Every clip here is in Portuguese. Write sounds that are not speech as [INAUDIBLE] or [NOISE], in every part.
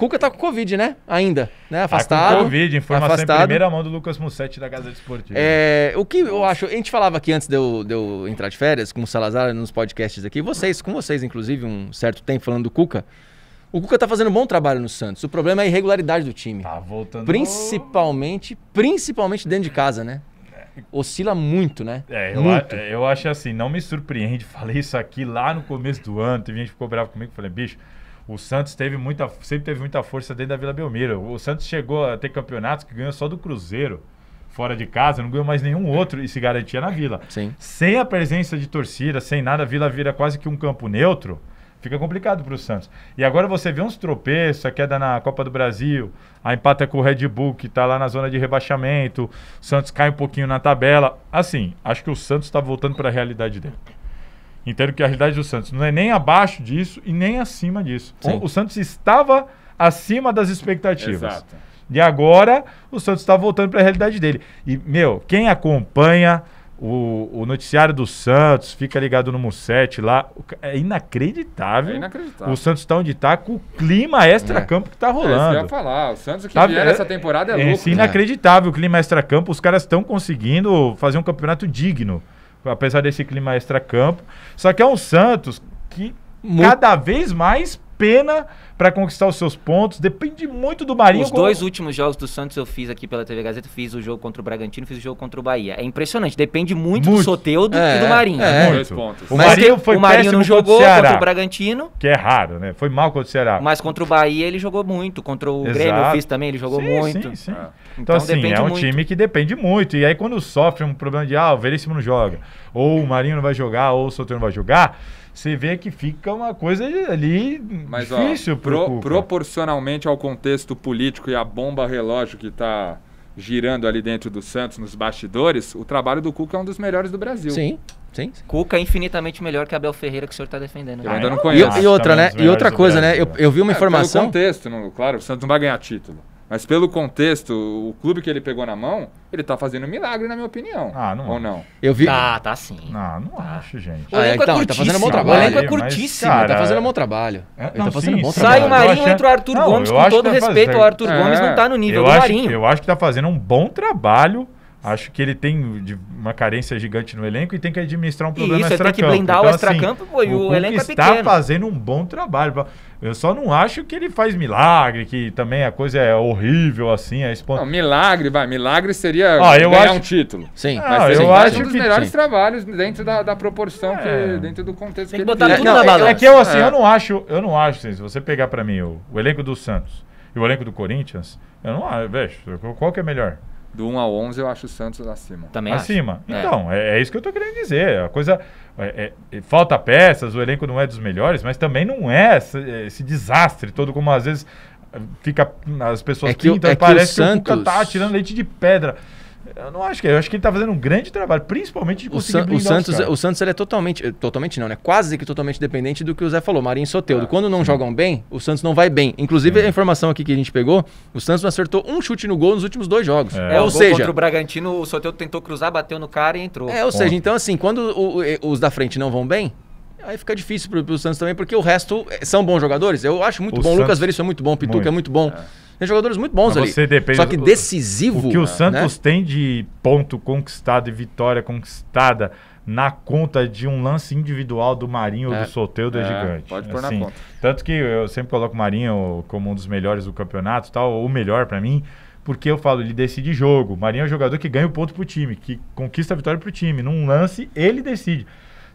Cuca tá com Covid, né? Ainda, né? Afastado. Tá com Covid, informação afastado. em primeira mão do Lucas Mussetti da Gazeta Esportiva. É, o que eu acho, a gente falava aqui antes de eu, de eu entrar de férias com o Salazar nos podcasts aqui, vocês, com vocês inclusive, um certo tempo falando do Cuca. O Cuca tá fazendo um bom trabalho no Santos. O problema é a irregularidade do time. Tá voltando. Principalmente, principalmente dentro de casa, né? É. oscila muito, né? É, eu, muito. A, eu acho assim, não me surpreende. [LAUGHS] Falei isso aqui lá no começo do ano, teve gente que ficou bravo comigo, falei, bicho, o Santos teve muita, sempre teve muita força dentro da Vila Belmiro. O Santos chegou a ter campeonatos que ganhou só do Cruzeiro fora de casa, não ganhou mais nenhum outro e se garantia na Vila. Sim. Sem a presença de torcida, sem nada, a Vila vira quase que um campo neutro. Fica complicado para o Santos. E agora você vê uns tropeços, a queda na Copa do Brasil, a empata com o Red Bull, que está lá na zona de rebaixamento, o Santos cai um pouquinho na tabela. Assim, acho que o Santos está voltando para a realidade dele. Entendo que a realidade do Santos não é nem abaixo disso e nem acima disso. O, o, Santos estava acima das expectativas. Exato. E agora o Santos está voltando para a realidade dele. E, meu, quem acompanha o, o, noticiário do Santos, fica ligado no Musete lá. É inacreditável. É inacreditável. O Santos está onde está com o clima extra-campo é. que está rolando. É isso que eu ia falar. O Santos o que tá, vier é, essa temporada é, é louco. É né? inacreditável né? o clima extra-campo. Os caras estão conseguindo fazer um campeonato digno apesar desse clima extra-campo. Só que é um Santos que Muito... cada vez mais pena para conquistar os seus pontos. Depende muito do Marinho. Os como... dois últimos jogos do Santos eu fiz aqui pela TV Gazeta. Fiz o jogo contra o Bragantino, fiz o jogo contra o Bahia. É impressionante. Depende muito, muito. do Soteudo é, e do é, Marinho. É, é. Muito. O Marinho foi o Marinho não jogou contra o, Ceará, contra o, Bragantino. Que é raro, né? Foi mal contra o Ceará. Mas contra o Bahia ele jogou muito. Contra o Exato. Grêmio eu fiz também, ele jogou sim, muito. Sim, sim. Ah. Então, então, assim, é um muito. time que depende muito. E aí quando sofre um problema de, ah, o Veríssimo não joga, ou o Marinho não vai jogar, ou o Soteudo não vai jogar você vê que fica uma coisa ali Mas, difícil. Ó, pro, proporcionalmente ao contexto político e à bomba relógio que está girando ali dentro do Santos, nos bastidores, o trabalho do Cuca é um dos melhores do Brasil. Sim. Sim, sim. Cuca é infinitamente melhor que Abel Ferreira que o senhor está defendendo. Eu né? ainda não ah, conheço. E, e outra, né? E outra coisa, né? Eu, eu vi uma é, informação. É, contexto, não, claro, o Santos não vai ganhar título. Mas pelo contexto, o clube que ele pegou na mão, ele tá fazendo um milagre, na minha opinião. Ah, não. Ou acho. não? Eu vi. Tá, tá sim. Não, não tá. acho, gente. Ah, o elenco é, então, é curtíssimo. Ele tá fazendo um bom trabalho. O elenco é curtíssimo. Mas, tá cara, tá fazendo um bom trabalho. É, não, ele tá fazendo sim, um bom trabalho. Sai o Marinho, acho... entra o Arthur não, Gomes. Com todo tá respeito fazendo... ao Arthur é. Gomes, não tá no nível eu do acho, Marinho. Eu acho que tá fazendo um bom trabalho Acho que ele tem uma carência gigante no elenco e tem que administrar um problema extra-campo. tem que blindar então, o assim, extra-campo, assim, o, o elenco é pequeno. está fazendo um bom trabalho. Eu só não acho que ele faz milagre, que também a coisa é horrível, assim, é espont... Não, milagre, vai. Milagre seria ah, ganhar acho... um título. Sim. Ah, mas eu acho um dos que melhores sim. trabalhos dentro da, da proporção, é. que, dentro do contexto tem que, que botar tudo na é balança. É que eu, assim, é. eu não acho, eu não acho, assim, se você pegar para mim o, o elenco do Santos e o elenco do Corinthians, eu não acho, vejo, qual que é melhor? do 1 ao 11 eu acho o Santos acima. Também acima. Acho. É. Então, é. é. isso que eu estou querendo dizer. A coisa é, é, é, falta peças, o elenco não é dos melhores, mas também não é esse, é, esse desastre todo como às vezes fica as pessoas é que, pintam, é parece que, o, que o Santos... Cuca tá tirando leite de pedra. Eu não acho que. É. Eu acho que ele está fazendo um grande trabalho, principalmente de conseguir o, San, o Santos. É- o Santos ele é totalmente. Totalmente não, né? Quase que totalmente dependente do que o Zé falou, Marinho Soteudo. Ah, é, Quando não sim. jogam bem, o Santos não vai bem. Inclusive, sim. a informação aqui que a gente pegou, o Santos acertou um chute no gol nos últimos dois jogos. É, é ou seja. Contra o Bragantino, o Soteudo tentou cruzar, bateu no cara e entrou. É, ou Bom. seja, então assim, quando o, o, os da frente não vão bem, Aí fica difícil pro, pro Santos também, porque o resto são bons jogadores. Eu acho muito o bom. O Lucas Veríssimo é muito bom, Pituca muito. é muito bom. É. Tem jogadores muito bons Mas ali. Depende, Só que decisivo. O que o né? Santos né? tem de ponto conquistado e vitória conquistada na conta de um lance individual do Marinho é, ou do Soteudo é, é gigante. Pode pôr assim, na conta. Tanto que eu sempre coloco o Marinho como um dos melhores do campeonato, tal, ou melhor para mim, porque eu falo, ele decide jogo. O Marinho é um jogador que ganha o ponto pro time, que conquista a vitória pro time. Num lance, ele decide.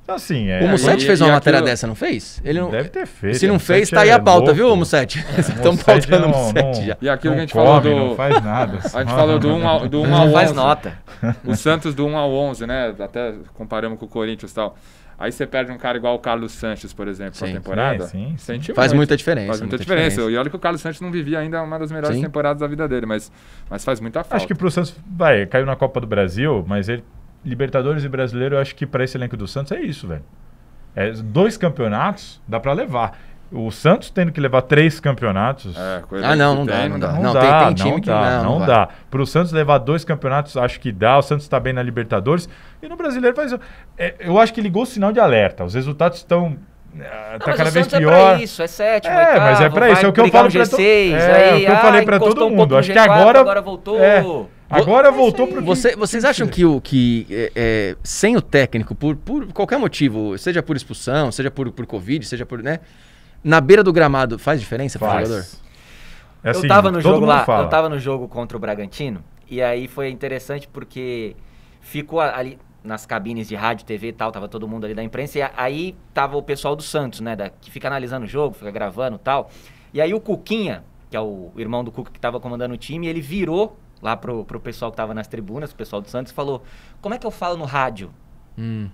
Então, assim, é, o Musset fez uma matéria aquilo... dessa, não fez? Ele não... Deve ter feito. Se não fez, tá aí é a pauta, louco. viu, Musset? Estão pautando o Musset já. E aquilo que a gente come, falou do... Não faz nada. [LAUGHS] a gente falou do 1 [LAUGHS] ao, do 1 ao 11. faz nota. O Santos do 1 ao 11, né? Até comparamos com o Corinthians e tal. Aí você perde um cara igual o Carlos Sanches, por exemplo, sim. temporada. sim, sim. Faz muita diferença. Faz muita, muita diferença. diferença. E olha que o Carlos Sanches não vivia ainda uma das melhores sim. temporadas da vida dele, mas, mas faz muita falta. Acho que pro Santos, vai, caiu na Copa do Brasil, mas ele Libertadores e Brasileiro, eu acho que para esse elenco do Santos é isso, velho. É, dois campeonatos dá para levar. O Santos tendo que levar três campeonatos. É, ah, não, não, dá, não dá, não dá. tem, tem time não que dá, não, não dá. Para o Santos levar dois campeonatos, acho que dá. O Santos está bem na Libertadores. E no brasileiro faz. É, eu acho que ligou o sinal de alerta. Os resultados estão é, ah, tá cada vez pior. É pra isso, é sétimo, É, oitavo, mas é pra isso, é o que eu falo para todo mundo. pra é, aí, é o que eu ah, falei pra todo mundo. Um acho G4, que agora agora voltou. É, Agora voltou para Você, Vocês acham que, o, que é, é, sem o técnico, por, por qualquer motivo, seja por expulsão, seja por, por Covid, seja por. Né, na beira do gramado faz diferença para o jogador? É assim, eu tava no jogo lá, fala. eu tava no jogo contra o Bragantino, e aí foi interessante porque ficou ali nas cabines de rádio, TV e tal, tava todo mundo ali da imprensa, e aí tava o pessoal do Santos, né, da, que fica analisando o jogo, fica gravando e tal. E aí o Cuquinha, que é o irmão do Cuca que tava comandando o time, ele virou lá pro, pro pessoal que tava nas tribunas, o pessoal do Santos, falou: como é que eu falo no rádio? Hum.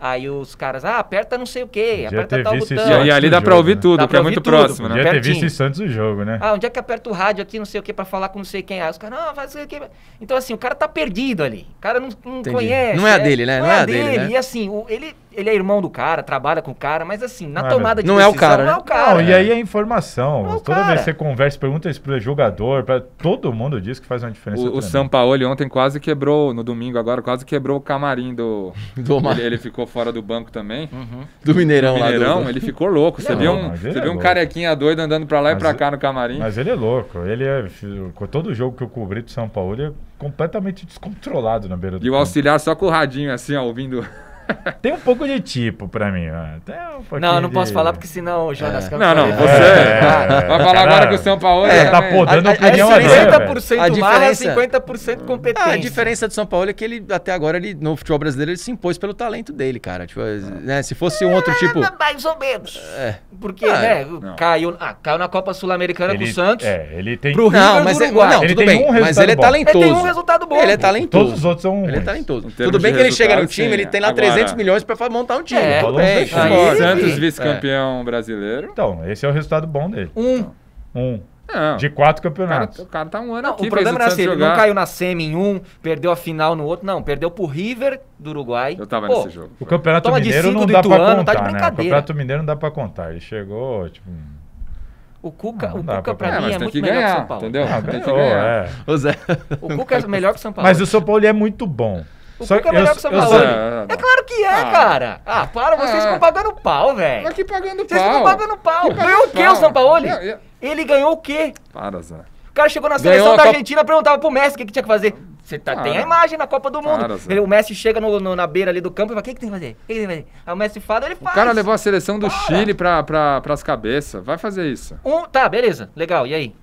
Aí os caras, ah, aperta não sei o quê, aperta tal botão. E, e ali dá jogo, pra ouvir né? tudo, dá porque é muito tudo. próximo, né? Já Pertinho. ter visto em Santos o jogo, né? Ah, onde é que aperta o rádio aqui, não sei o quê, pra falar com não sei quem? Aí os caras, não, faz o quê. Então, assim, o cara tá perdido ali. O cara não, não conhece. Não é a é. dele, né? Não, não é, é a dele, dele. Né? E assim, o, ele ele é irmão do cara, trabalha com o cara, mas assim, na tomada de não é decisão, é né? o cara, não é, é o cara. Não, né? e aí a informação. É toda cara. vez que você conversa, pergunta isso pro jogador, para todo mundo diz que faz uma diferença. O, o Sampaoli ontem quase quebrou, no domingo agora, quase quebrou o camarim do. [LAUGHS] do ele, ele ficou fora do banco também. Uhum. Do Mineirão, do Mineirão lá do... ele ficou louco. Não, você viu é um, você viu um carequinha doido andando para lá mas e para cá no camarim. Mas ele é louco. Ele é. Todo jogo que eu cobri do São Paulo, ele é completamente descontrolado na beira do. E o auxiliar só com o radinho, assim, ó, ouvindo. [LAUGHS] Tem um pouco de tipo pra mim. Mano. Um não, não de... posso falar porque senão o Jonas é. Não, não, você... É, é, vai falar agora que o São Paulo... É, tá é. podando a, a, opinião a, a 50% a diferença, marra, 50% competência. Ah, a diferença do São Paulo é que ele, até agora, ele, no futebol brasileiro, ele se impôs pelo talento dele, cara. Tipo, né, se fosse um outro é, tipo... Mais ou menos. É. Porque, ah, né, caiu, ah, caiu na Copa Sul-Americana com o Santos. É, ele tem... Pro River não, mas Uruguai. Não, ele tudo bem, um mas ele é talentoso. Ele tem um resultado bom. Ele é talentoso. Todos os outros são Ele é talentoso. Tudo bem que ele chega no time, ele tem lá três 300 milhões para montar um time. É, tudo bem. Aí, Santos vice-campeão é. brasileiro. Então, esse é o resultado bom dele. Um. Um. Não. De quatro campeonatos. O cara, o cara tá um ano não, aqui, O problema não é assim, ele não caiu na semi em um, perdeu a final no outro. Não, perdeu pro River do Uruguai. Eu tava Pô, nesse jogo. O Campeonato Mineiro não dá Ituano, pra tá contar, tá né? O Campeonato Mineiro não dá pra contar. Ele chegou, tipo... O Cuca, não, o Cuca pra, pra mim é, mas é muito melhor ganhar, que o São Paulo. Entendeu? ganhou, tem que ganhar. É. o Cuca é melhor que o São Paulo. Mas o São Paulo é muito bom. O Cuca é melhor que o É claro que é, ah. cara. Ah, para, vocês ah. ficam ah. pagando pau, velho. Mas que pagando vocês pau? Vocês ficam pagando pau. Que ganhou o quê o São Paulo. Ele ganhou o quê? Para, Zé. O cara chegou na seleção da Argentina e perguntava pro Messi o que, que tinha que fazer. Você tá, tem a imagem na Copa do Mundo. o Messi chega no, no, na beira ali do campo e fala: o que, que tem que fazer? O que, que, tem que fazer? Aí o Messi fala, ele faz. O cara levou a seleção do para. Chile pra, pra, pras cabeças. Vai fazer isso. Um, tá, beleza. Legal. E aí?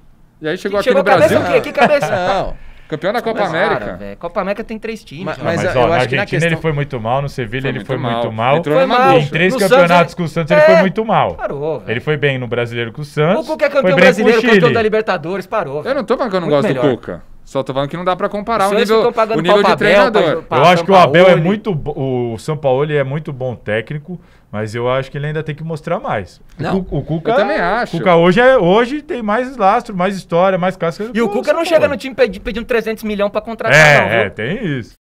E aí chegou que, aqui no Brasil. Chegou cabeça o quê? Que cabeça? [LAUGHS] Não. Campeão da Copa mas, América. Cara, Copa América tem três times. Mas, mas, mas ó, na Argentina questão... ele foi muito mal, no Sevilha ele foi muito mal. mal. Entrou foi mal. Em três no campeonatos Santos, com o Santos é... ele foi é, muito mal. Parou, véio. Ele foi bem no brasileiro com o Santos. O Cuca é campeão brasileiro, campeão da Libertadores, parou. Véio. Eu não tô falando que eu não muito gosto melhor. do Cuca. Só tô falando que não dá para comparar o, o nível, o nível de Abel, treinador. Pra, pra eu acho que o Abel é muito o São Paulo é muito bom técnico, mas eu acho que ele ainda tem que mostrar mais. Não, o, o Cuca, eu também acho. O Cuca hoje, é, hoje tem mais lastro, mais história, mais casca. E o Cuca não chega no time pedindo 300 milhões para contratar, é, não, É, tem isso.